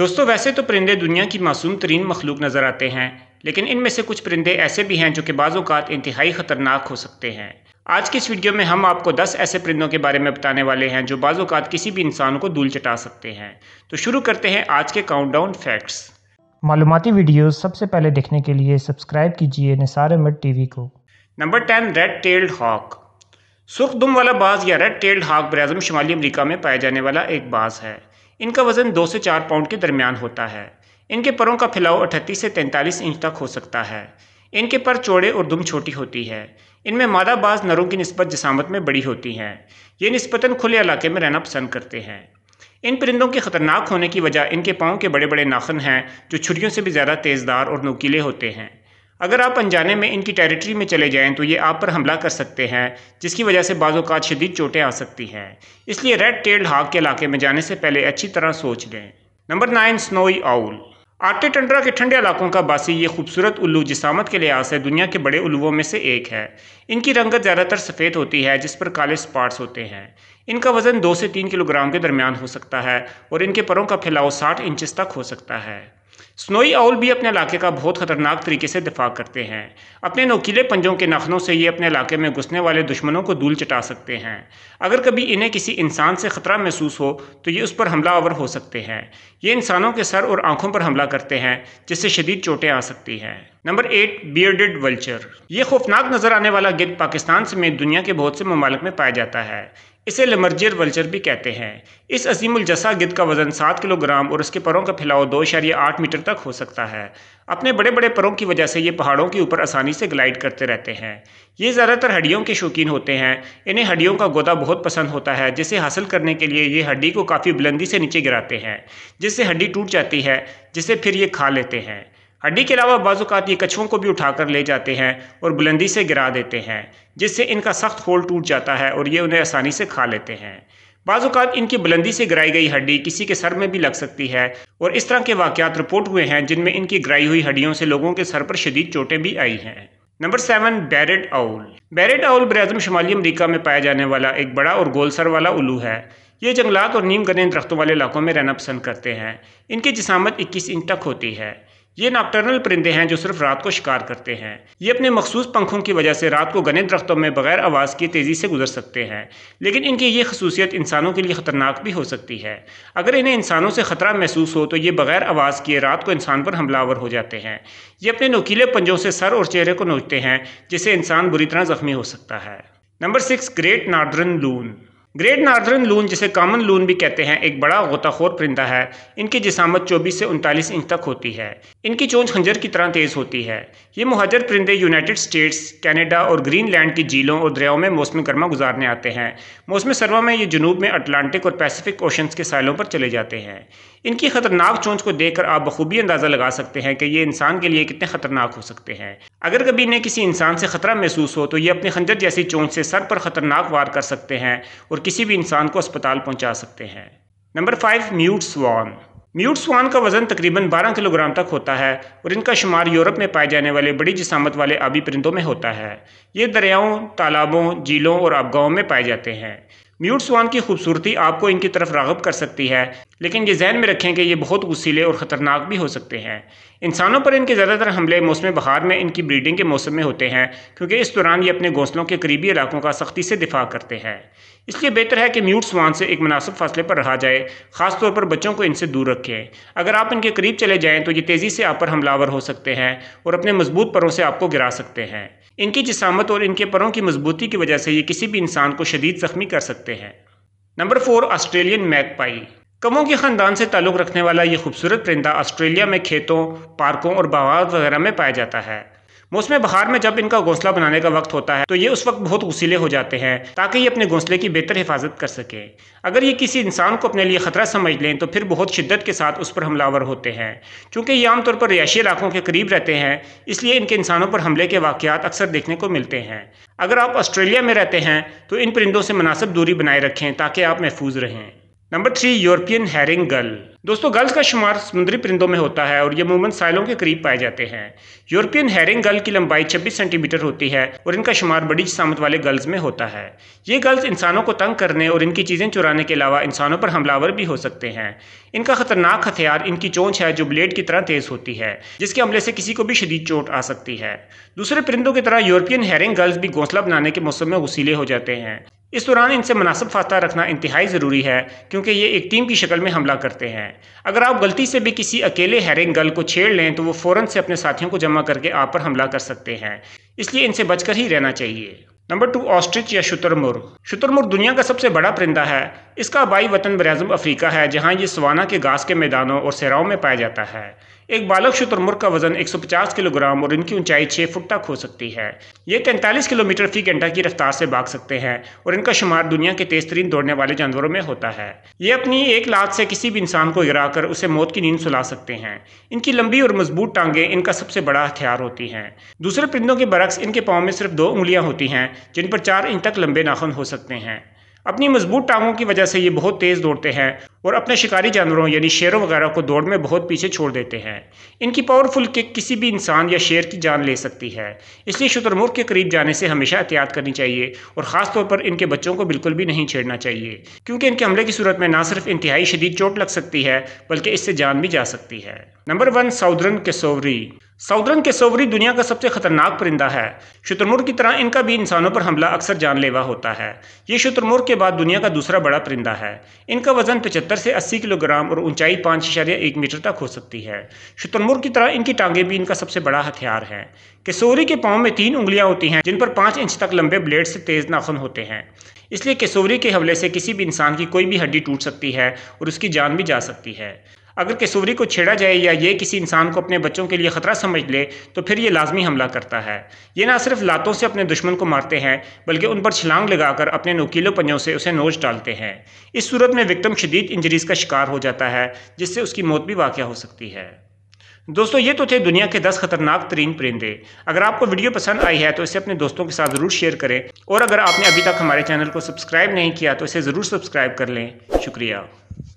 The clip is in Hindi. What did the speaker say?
दोस्तों वैसे तो परिंदे दुनिया की मासूम तरीन मखलूक नज़र आते हैं लेकिन इनमें से कुछ परिंदे ऐसे भी हैं जो कि बाज़ अवत इंतहाई ख़तरनाक हो सकते हैं आज की इस वीडियो में हम आपको 10 ऐसे परिंदों के बारे में बताने वाले हैं जो बाज़ अवत किसी भी इंसान को धूल चटा सकते हैं तो शुरू करते हैं आज के काउंटडाउन फैक्ट्स मालूमती वीडियो सबसे पहले देखने के लिए सब्सक्राइब कीजिए निसार अहमद टी को number ten red tailed hawk सुर्ख दुम वाला बाज़ या रेड टेल्ड हॉक ब्रजम शुमाली अमरीका में पाया जाने वाला एक बाज़ है इनका वज़न 2 से 4 पाउंड के दरमियान होता है इनके परों का फैलाव अठतीस से तैंतालीस इंच तक हो सकता है इनके पर चौड़े और दुम छोटी होती है इनमें मादाबाज नरों की नस्बत जसामत में बड़ी होती हैं ये नस्बता खुले इलाके में रहना पसंद करते हैं इन परिंदों के ख़तरनाक होने की वजह इनके पाँव के बड़े बड़े नाखन हैं जो छुरियों से भी ज़्यादा तेज़दार और नोकीले होते हैं अगर आप अनजाने में इनकी टेरिटरी में चले जाएं तो ये आप पर हमला कर सकते हैं जिसकी वजह से बाज़ात शदीद चोटें आ सकती हैं इसलिए रेड टेल्ड हाक के इलाके में जाने से पहले अच्छी तरह सोच लें नंबर नाइन स्नोई आउल आर्टे टंडरा के ठंडे इलाकों का बासी ये खूबसूरत उल्लू जिसामत के लिहाज से दुनिया के बड़े उल्लुओं में से एक है इनकी रंगत ज़्यादातर सफ़ेद होती है जिस पर काले स्पार्ट्स होते हैं इनका वज़न दो से तीन किलोग्राम के दरमियान हो सकता है और इनके परों का फैलाव साठ इंचज़ तक हो सकता है स्नोई आउल भी अपने इलाके का बहुत ख़तरनाक तरीके से दफा करते हैं अपने नोकीले पंजों के नखनों से ये अपने इलाके में घुसने वाले दुश्मनों को धूल चटा सकते हैं अगर कभी इन्हें किसी इंसान से ख़तरा महसूस हो तो ये उस पर हमला आवर हो सकते हैं ये इंसानों के सर और आंखों पर हमला करते हैं जिससे शदीद चोटें आ सकती हैं नंबर एट बियर्डेड वल्चर ये खौफनाक नज़र आने वाला गिद्ध पाकिस्तान समेत दुनिया के बहुत से ममालक में पाया जाता है इसे लमरजियर वल्चर भी कहते हैं इस असीम जसा गिद का वजन सात किलोग्राम और उसके परों का फैलाव दो शरीय आठ मीटर तक हो सकता है अपने बड़े बड़े परों की वजह से ये पहाड़ों के ऊपर आसानी से ग्लाइड करते रहते हैं ये ज़्यादातर हड्डियों के शौकीन होते हैं इन्हें हड्डियों का गोदा बहुत पसंद होता है जिसे हासिल करने के लिए ये हड्डी को काफ़ी बुलंदी से नीचे गिराते हैं जिससे हड्डी टूट जाती है जिसे फिर ये खा लेते हैं हड्डी के अलावा बाज़ात ये कछुओं को भी उठाकर ले जाते हैं और बुलंदी से गिरा देते हैं जिससे इनका सख्त होल टूट जाता है और ये उन्हें आसानी से खा लेते हैं बाजूकात इनकी बुलंदी से गिराई गई हड्डी किसी के सर में भी लग सकती है और इस तरह के वाकत रिपोर्ट हुए हैं जिनमें इनकी गिराई हुई हड्डियों से लोगों के सर पर शदीद चोटें भी आई हैं number seven barred owl barred owl बरअम शुमाली अमरीका में पाया जाने वाला एक बड़ा और गोल सर वाला उल्लू है ये जंगलात और नीम गने दरख्तों वाले इलाकों में रहना पसंद करते हैं इनकी जिसामत इक्कीस इंच तक होती है ये नॉक्टर्नल परिंदे हैं जो सिर्फ रात को शिकार करते हैं ये अपने मखसूस पंखों की वजह से रात को घने दरख्तों में बगैर आवाज़ के तेज़ी से गुजर सकते हैं लेकिन इनकी ये खसूसियत इंसानों के लिए ख़तरनाक भी हो सकती है अगर इन्हें इंसानों से ख़तरा महसूस हो तो ये बगैर आवाज़ किए रात को इंसान पर हमलावर हो जाते हैं ये अपने नोकीले पंजों से सर और चेहरे को नोचते हैं जिससे इंसान बुरी तरह ज़ख्मी हो सकता है number six great northern loon great northern loon जिसे कॉमन लून भी कहते हैं एक बड़ा गोताखोर परिंदा है इनकी जिसामत 24 से उनतालीस इंच तक होती है इनकी चोंच खंजर की तरह तेज़ होती है ये महाजर परिंदे यूनाइटेड स्टेट्स कनाडा और ग्रीनलैंड की झीलों और दरियाओं में मौसम गर्मा गुजारने आते हैं मौसम सरमा में ये जनूब में अटलांटिक और पैसिफिक ओशंस के साइलों पर चले जाते हैं इनकी खतरनाक चोंच को देखकर आप बखूबी अंदाज़ा लगा सकते हैं कि ये इंसान के लिए कितने खतरनाक हो सकते हैं अगर कभी इन्हें किसी इंसान से खतरा महसूस हो तो ये अपने खंजर जैसी चोंच से सर पर खतरनाक वार कर सकते हैं और किसी भी इंसान को अस्पताल पहुंचा सकते हैं number five mute swan mute swan का वजन तकरीबन 12 किलोग्राम तक होता है और इनका शुमार यूरोप में पाए जाने वाले बड़ी जिसामत वाले आबी परिंदों में होता है ये दरियाओं तालाबों झीलों और आबगाओं में पाए जाते हैं म्यूट स्वान की खूबसूरती आपको इनकी तरफ रागब कर सकती है लेकिन ये जहन में रखें कि ये बहुत गुस्सीले और ख़तरनाक भी हो सकते हैं इंसानों पर इनके ज़्यादातर हमले मौसम बहार में इनकी ब्रीडिंग के मौसम में होते हैं क्योंकि इस दौरान ये अपने घोंसलों के करीबी इलाकों का सख्ती से दिफा करते हैं इसलिए बेहतर है कि म्यूट स्वान से एक मुनासिब फासले पर रहा जाए ख़ासतौर पर बच्चों को इनसे दूर रखें अगर आप इनके करीब चले जाएँ तो ये तेज़ी से आप पर हमलावर हो सकते हैं और अपने मजबूत परों से आपको गिरा सकते हैं इनकी जिसामत और इनके परों की मजबूती की वजह से ये किसी भी इंसान को शदीद ज़ख्मी कर सकते हैं नंबर फोर ऑस्ट्रेलियन पाई कमों के ख़ानदान से ताल्लुक़ रखने वाला ये खूबसूरत परिंदा ऑस्ट्रेलिया में खेतों पार्कों और बाग वगैरह में पाया जाता है मौसम बहार में जब इनका घोंसला बनाने का वक्त होता है तो ये उस वक्त बहुत गुसीले हो जाते हैं ताकि ये अपने घोंसले की बेहतर हिफाजत कर सके अगर ये किसी इंसान को अपने लिए ख़तरा समझ लें तो फिर बहुत शिद्दत के साथ उस पर हमलावर होते हैं चूंकि ये आमतौर पर रिहायशी इलाकों के करीब रहते हैं इसलिए इनके इंसानों पर हमले के वाक़त अक्सर देखने को मिलते हैं अगर आप ऑस्ट्रेलिया में रहते हैं तो इन परिंदों से मुनासिब दूरी बनाए रखें ताकि आप महफूज रहें नंबर थ्री यूरोपियन हेरिंग गल दोस्तों गल्स का शुमार समुद्री परिंदों में होता है और ये मूमन साइलों के करीब पाए जाते हैं यूरोपियन हेरिंग गल की लंबाई 26 सेंटीमीटर होती है और इनका शुमार बड़ी जिसामत वाले गल्स में होता है ये गल्स इंसानों को तंग करने और इनकी चीज़ें चुराने के अलावा इंसानों पर हमलावर भी हो सकते हैं इनका खतरनाक हथियार इनकी चोंच है जो ब्लेड की तरह तेज़ होती है जिसके हमले से किसी को भी शदीद चोट आ सकती है दूसरे परिंदों की तरह यूरोपियन हेरिंग गर्ल्स भी घोंसला बनाने के मौसम में वसीले हो जाते हैं इस दौरान इनसे मुनासिब फासला रखना इंतहाई ज़रूरी है क्योंकि ये एक टीम की शक्ल में हमला करते हैं अगर आप गलती से भी किसी अकेले हैरिंग गल को छेड़ लें तो वो फ़ौरन से अपने साथियों को जमा करके आप पर हमला कर सकते हैं इसलिए इनसे बचकर ही रहना चाहिए नंबर टू ऑस्ट्रिच या शुतरमुर्ग शुतरमुर्ग दुनिया का सबसे बड़ा परिंदा है इसका आबाई वतन बरज़म अफ्रीका है जहाँ ये सवाना के घास के मैदानों और सहराओं में पाया जाता है एक बालक शुतुरमुर्ग का वजन 150 किलोग्राम और इनकी ऊंचाई 6 फुट तक हो सकती है ये 43 किलोमीटर फी घंटा की रफ्तार से भाग सकते हैं और इनका शुमार दुनिया के तेज तरीन दौड़ने वाले जानवरों में होता है ये अपनी एक लात से किसी भी इंसान को गिरा कर उसे मौत की नींद सुला सकते हैं इनकी लंबी और मजबूत टांगे इनका सबसे बड़ा हथियार होती हैं दूसरे परिंदों के बरक्स इनके पाँव में सिर्फ दो उंगलियाँ होती हैं जिन पर चार इंच तक लंबे नाखन हो सकते हैं अपनी मजबूत टांगों की वजह से ये बहुत तेज़ दौड़ते हैं और अपने शिकारी जानवरों यानी शेरों वगैरह को दौड़ में बहुत पीछे छोड़ देते हैं इनकी पावरफुल किक किसी भी इंसान या शेर की जान ले सकती है इसलिए शुतुरमुर्ग के करीब जाने से हमेशा एहतियात करनी चाहिए और ख़ासतौर पर इनके बच्चों को बिल्कुल भी नहीं छेड़ना चाहिए क्योंकि इनके हमले की सूरत में ना सिर्फ इंतहाई शदीद चोट लग सकती है बल्कि इससे जान भी जा सकती है number one southern cassowary southern cassowary दुनिया का सबसे खतरनाक परिंदा है शुतुरमुर्ग की तरह इनका भी इंसानों पर हमला अक्सर जानलेवा होता है ये शुतुरमुर्ग के बाद दुनिया का दूसरा बड़ा परिंदा है इनका वजन पचहत्तर 75 से अस्सी किलोग्राम और ऊंचाई पाँच इशारे एक मीटर तक हो सकती है शुतुरमुर्ग की तरह इनकी टांगें भी इनका सबसे बड़ा हथियार है केसोरी के पाँव में तीन उंगलियाँ होती हैं जिन पर पाँच इंच तक लंबे ब्लेड से तेज नाखन होते हैं इसलिए केसोरी के हमले से किसी भी इंसान की कोई भी हड्डी टूट सकती है और उसकी जान भी जा सकती है अगर कसूरी को छेड़ा जाए या ये किसी इंसान को अपने बच्चों के लिए ख़तरा समझ ले तो फिर ये लाजमी हमला करता है ये ना सिर्फ लातों से अपने दुश्मन को मारते हैं बल्कि उन पर छलांग लगाकर अपने नोकीलों पंजों से उसे नोच डालते हैं इस सूरत में विक्टम शदीद इंजरीज़ का शिकार हो जाता है जिससे उसकी मौत भी वाक़ हो सकती है दोस्तों ये तो थे दुनिया के 10 खतरनाक तरीन परिंदे अगर आपको वीडियो पसंद आई है तो इसे अपने दोस्तों के साथ ज़रूर शेयर करें और अगर आपने अभी तक हमारे चैनल को सब्सक्राइब नहीं किया तो इसे ज़रूर सब्सक्राइब कर लें शुक्रिया